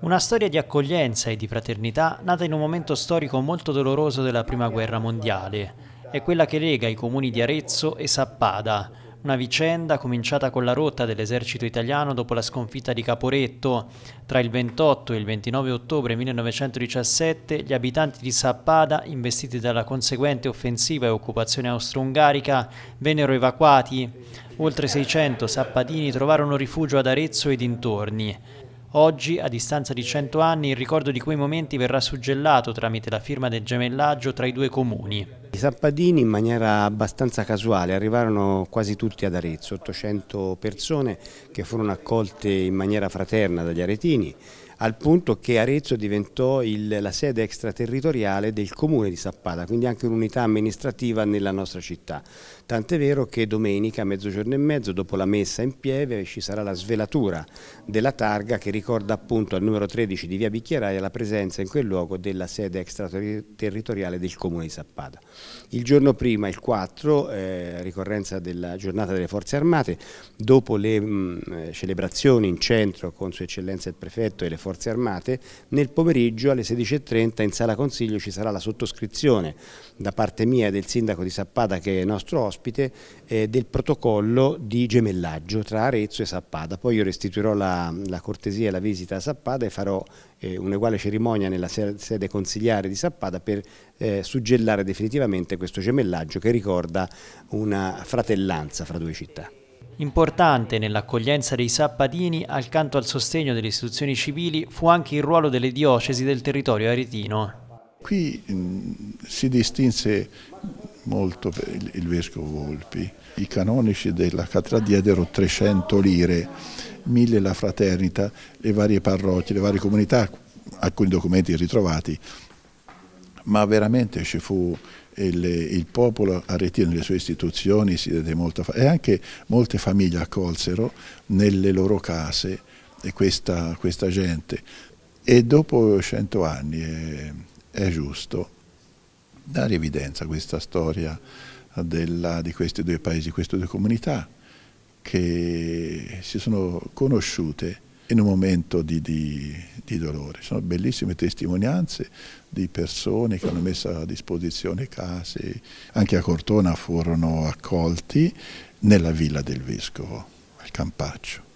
Una storia di accoglienza e di fraternità nata in un momento storico molto doloroso della Prima Guerra Mondiale. È quella che lega i comuni di Arezzo e Sappada, una vicenda cominciata con la rotta dell'esercito italiano dopo la sconfitta di Caporetto. Tra il 28 e il 29 ottobre 1917 gli abitanti di Sappada, investiti dalla conseguente offensiva e occupazione austro-ungarica, vennero evacuati. Oltre 600 sappadini trovarono rifugio ad Arezzo e dintorni. Oggi, a distanza di 100 anni, il ricordo di quei momenti verrà suggellato tramite la firma del gemellaggio tra i due comuni. I sappadini in maniera abbastanza casuale arrivarono quasi tutti ad Arezzo, 800 persone che furono accolte in maniera fraterna dagli aretini al punto che Arezzo diventò il, la sede extraterritoriale del comune di Sappada, quindi anche un'unità amministrativa nella nostra città. Tant'è vero che domenica mezzogiorno e mezzo, dopo la messa in pieve, ci sarà la svelatura della targa che ricorda appunto al numero 13 di via Bicchieraia la presenza in quel luogo della sede extraterritoriale del comune di Sappada. Il giorno prima, il 4, eh, ricorrenza della giornata delle forze armate, dopo le mh, mm, eh, celebrazioni in centro con Sua Eccellenza il Prefetto e le forze Forze Armate. Nel pomeriggio alle 16.30 in sala consiglio ci sarà la sottoscrizione da parte mia e del sindaco di Sappada che è nostro ospite eh, del protocollo di gemellaggio tra Arezzo e Sappada. Poi io restituirò la, la cortesia e la visita a Sappada e farò eh, un'uguale cerimonia nella sede consigliare di Sappada per eh, suggellare definitivamente questo gemellaggio che ricorda una fratellanza fra due città. Importante nell'accoglienza dei sappadini, accanto al sostegno delle istituzioni civili, fu anche il ruolo delle diocesi del territorio aretino. Qui mm, si distinse molto il, vescovo Volpi. I canonici della Catra diedero 300 lire, 1000 la fraternita, le varie parrocchie, le varie comunità, alcuni documenti ritrovati ma veramente ci fu il, il popolo aretino nelle sue istituzioni si dette molta e anche molte famiglie accolsero nelle loro case questa, questa gente e dopo cento anni è, eh, è giusto dare evidenza a questa storia della, di questi due paesi, di queste due comunità che si sono conosciute in un momento di, di, di, dolore. Sono bellissime testimonianze di persone che hanno messo a disposizione case, anche a Cortona furono accolti nella villa del vescovo, al Campaccio.